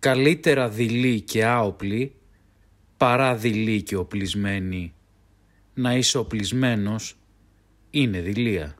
καλύτερα δειλή και άοπλη παρά δειλή και οπλισμένη. Να είσαι οπλισμένος είναι δειλία.